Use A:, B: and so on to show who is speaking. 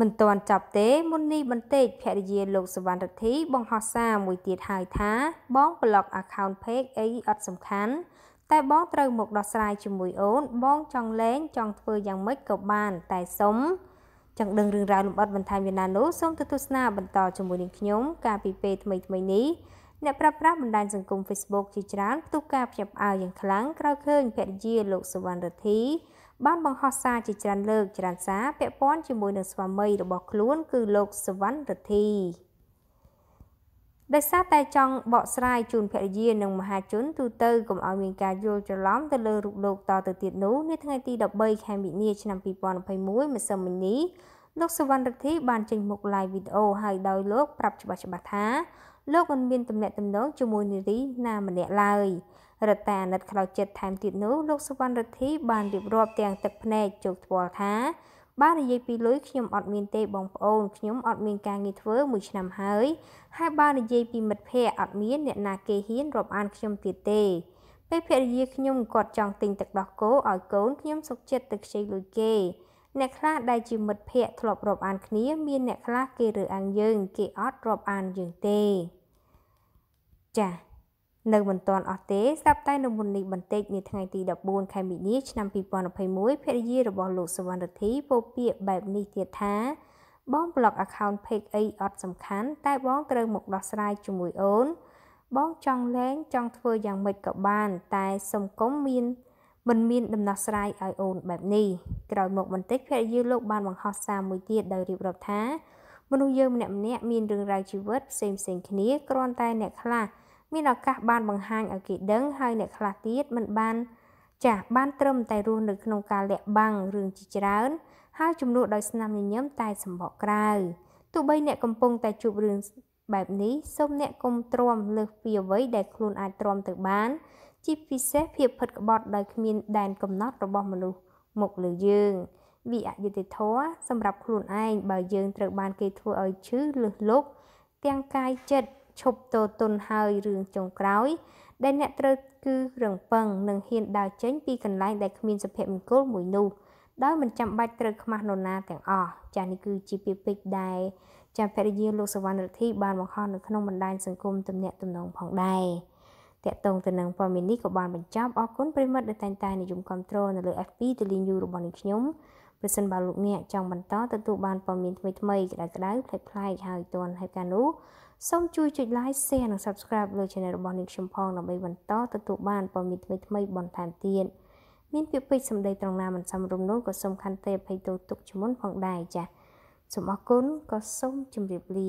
A: មិនទាន់ចប់ទេមុននេះបន្តិចភរិយាលោកសវណ្ណរទ្ធីបង្ហោះសារមួយទៀតហើយថាបងប្លុក account page អីអត់សំខាន់តែបងត្រូវមកដោះស្រាយជាមួយអូន បងចង់លេងចង់ធ្វើយ៉ាងម៉េចក៏បាន តែសុំចង់ដឹងរឿងរ៉ាវលម្អិតបន្ថែមយ៉ាងណានោះសូមទៅទស្សនាបន្តជាមួយនឹងខ្ញុំកាលពីពេលថ្មីថ្មីនេះអ្នក ប្រើប្រាស់បណ្ដាញសង្គម Facebook ជាច្រើនផ្ទុះការភ្ញាក់ផ្អើលយ៉ាងខ្លាំងក្រោយឃើញភរិយាលោកសវណ្ណរទ្ធីបានបង្ហោះសារជាច្រើនលើកច្រើនសារពាក់ព័ន្ធជាមួយនឹងស្វាមីរបស់ខ្លួនគឺលោកសវណ្ណរទ្ធីដោយសារតែចង់បកស្រាយជូនភរិយានិងមហាជនទូទៅកុំឲ្យមានការយល់ច្រឡំទៅលើរូបលោកតទៅទៀតនោះនាថ្ងៃទី13ខែមិនិនាឆ្នាំ2021ម្សិលមិញនេះលោកសុវណ្ណរិទ្ធីបានចេញមុខ live វីដេអូហើយដោយលោកប្រាប់ច្បាស់ច្បាស់ថាលោកមិនមានទំនាក់ទំនងជាមួយនារីណាម្នាក់ឡើយរតាអាណិតខ្លោចចិត្តថែមទៀតនោះលោកសុវណ្ណរិទ្ធីបានរៀបរាប់ទាំង ទឹកភ្នែកជោគថ្វល់ថាបាននិយាយពីលុយខ្ញុំអត់មានទេ បងប្អូនខ្ញុំ អត់មានការងារធ្វើមួយឆ្នាំហើយហើយបាននិយាយពីមិត្តភ័ក្តិអត់មាន អ្នកណាគេហ៊ានរាប់អាន ខ្ញុំទៀតទេពេលភរិយាខ្ញុំគាត់ចង់ទិញទឹកដោះគោឲ្យកូនខ្ញុំសុខចិត្តទៅខ្ចីលុយគេអ្នកខ្លះដែលជាមិត្តភ័ក្តិធ្លាប់រាប់អានគ្នាមានអ្នកខ្លះគេរើអានយើងគេអត់រាប់អានយើងទេ ចា៎នៅមិនទាន់អស់ទេស្រាប់តែនៅមុននេះបន្តិចនាថ្ងៃទី14ខែមីនាឆ្នាំ2021ភរិយារបស់លោកសវណ្ណរទ្ធីពោលពាក្យបែបនេះទៀតថាបងប្លុក account page អីអត់សំខាន់តែបងត្រូវមកដោះស្រាយជាមួយអូន បងចង់លេងចង់ធ្វើយ៉ាងម៉េចក៏បានតែសុំកុំមានមិនមានដំណោះស្រាយឲ្យអូនបែបនេះក្រោយមកបន្តិចភរិយាលោកបានបង្ហោះសារមួយទៀតដោយរៀបរាប់ថា មនុស្សយើងម្នាក់ម្នាក់មានរឿងរ៉ាវជីវិតផ្សេងផ្សេងគ្នាគ្រាន់តែ អ្នកខ្លះមានឱកាស បានបង្ហាញឲ្យគេដឹងហើយអ្នកខ្លះទៀតមិនបានចាស់បានត្រឹមតែរស់នៅក្នុងការលាក់បាំងរឿងជាច្រើន ហើយចំនួនដោយស្នាមញញឹមតែសម្បកក្រៅទោះបីអ្នកកំពុងតែជួបរឿងបែបនេះសូមអ្នកកុំទ្រាំលើសពីអ្វីដែលខ្លួនអាចទ្រាំទៅបានជាពិសេសភាពផិតក្បត់ដោយគ្មានដែនកំណត់របស់មនុស្សមកលើយើងវាអយុត្តិធម៌សម្រាប់ខ្លួនឯងបើយើងត្រូវបានគេធ្វើឲ្យឈឺលឹះលុបទាំងកាយចិត្តឈប់តទន់ហើយរឿងចុងក្រោយដែលអ្នកត្រូវគឺរឹងពឹងនិងហ៊ានដើរចេញពីកន្លែងដែលគ្មានសុភមង្គលមួយនោះដោយមិនចាំបាច់ត្រូវខ្មាស់នរណាទាំងអស់ចាស់នេះគឺជាពាក្យពេចន៍ដែលចាស់ភរិយាលោកសវណ្ណរទ្ធីបានបង្ហោះនៅក្នុងបណ្ដាញសង្គមទំនាក់ទំនងផងដែរតកតងទៅនឹងព័ត៌មាននេះក៏បានបញ្ចប់អរគុណប្រិមិត្តដែលតែងតែនិយមគ្រប់គ្រងនៅលើ FB ទូលី News របស់នាងខ្ញុំប្រសិនបើលោកអ្នកចង់បន្តទទួលបានព័ត៌មានថ្មីថ្មីក្តៅក្តៅផ្លែផ្លែហើយទាន់ហើយកានោះសូមជួយចុច Like Share និង Subscribe លើ Channel របស់នាងខ្ញុំផងដើម្បីបន្តទទួលបានព័ត៌មានថ្មីថ្មីបន្ថែមទៀតមានពាក្យពេចន៍សម្ដីត្រង់ណាមិនសមរម្យនោះក៏សូមខន្តីអភ័យទោសទុកជាមុនផងដែរចា៎សូមអរគុណក៏សូមជម្រាបលា